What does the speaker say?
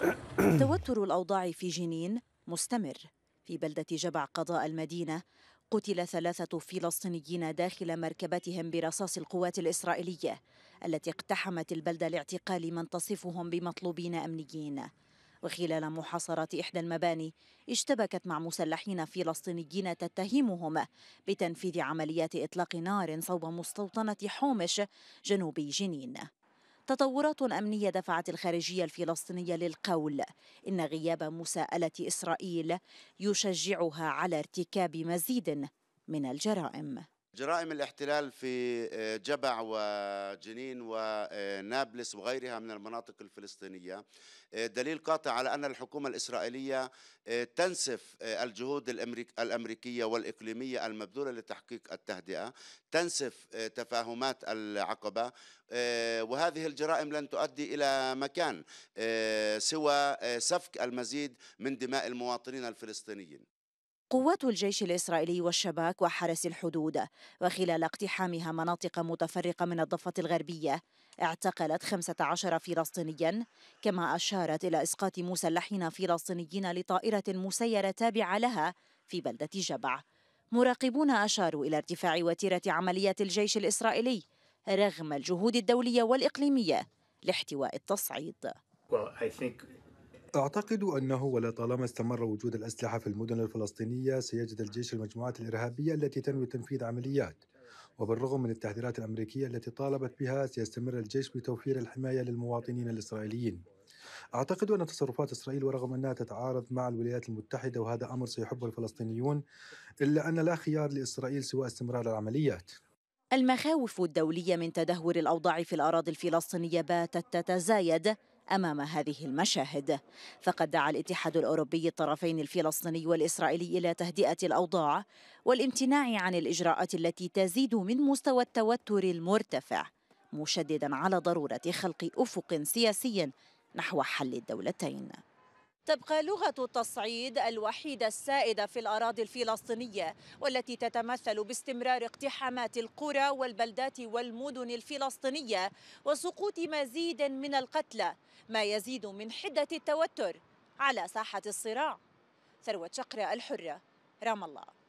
توتر الأوضاع في جنين مستمر في بلدة جبع قضاء المدينة قتل ثلاثة فلسطينيين داخل مركبتهم برصاص القوات الإسرائيلية التي اقتحمت البلدة لاعتقال من تصفهم بمطلوبين أمنيين وخلال محاصرة إحدى المباني اشتبكت مع مسلحين فلسطينيين تتهمهم بتنفيذ عمليات إطلاق نار صوب مستوطنة حومش جنوب جنين تطورات أمنية دفعت الخارجية الفلسطينية للقول إن غياب مساءلة إسرائيل يشجعها على ارتكاب مزيد من الجرائم جرائم الاحتلال في آه، جبع وجنين ونابلس وغيرها من المناطق الفلسطينية آه، دليل قاطع على أن الحكومة الإسرائيلية آه، تنسف الجهود الأمريكية والإقليمية المبذولة لتحقيق التهدئة تنسف تفاهمات العقبة وهذه الجرائم لن تؤدي إلى مكان سوى سفك المزيد من دماء المواطنين الفلسطينيين قوات الجيش الإسرائيلي والشباك وحرس الحدود وخلال اقتحامها مناطق متفرقة من الضفة الغربية اعتقلت 15 فلسطينيا كما أشارت إلى إسقاط مسلحين فلسطينيين لطائرة مسيرة تابعة لها في بلدة جبع مراقبون أشاروا إلى ارتفاع وتيرة عمليات الجيش الإسرائيلي رغم الجهود الدولية والإقليمية لاحتواء التصعيد well, I think أعتقد أنه ولطالما استمر وجود الأسلحة في المدن الفلسطينية سيجد الجيش المجموعات الإرهابية التي تنوي تنفيذ عمليات وبالرغم من التحذيرات الأمريكية التي طالبت بها سيستمر الجيش بتوفير الحماية للمواطنين الإسرائيليين أعتقد أن تصرفات إسرائيل ورغم أنها تتعارض مع الولايات المتحدة وهذا أمر سيحبه الفلسطينيون إلا أن لا خيار لإسرائيل سوى استمرار العمليات المخاوف الدولية من تدهور الأوضاع في الأراضي الفلسطينية باتت تتزايد امام هذه المشاهد فقد دعا الاتحاد الاوروبي الطرفين الفلسطيني والاسرائيلي الى تهدئه الاوضاع والامتناع عن الاجراءات التي تزيد من مستوى التوتر المرتفع مشددا على ضروره خلق افق سياسي نحو حل الدولتين تبقى لغة التصعيد الوحيدة السائدة في الأراضي الفلسطينية والتي تتمثل باستمرار اقتحامات القرى والبلدات والمدن الفلسطينية وسقوط مزيد من القتلى ما يزيد من حدة التوتر على ساحة الصراع ثروة شقرة الحرة رام الله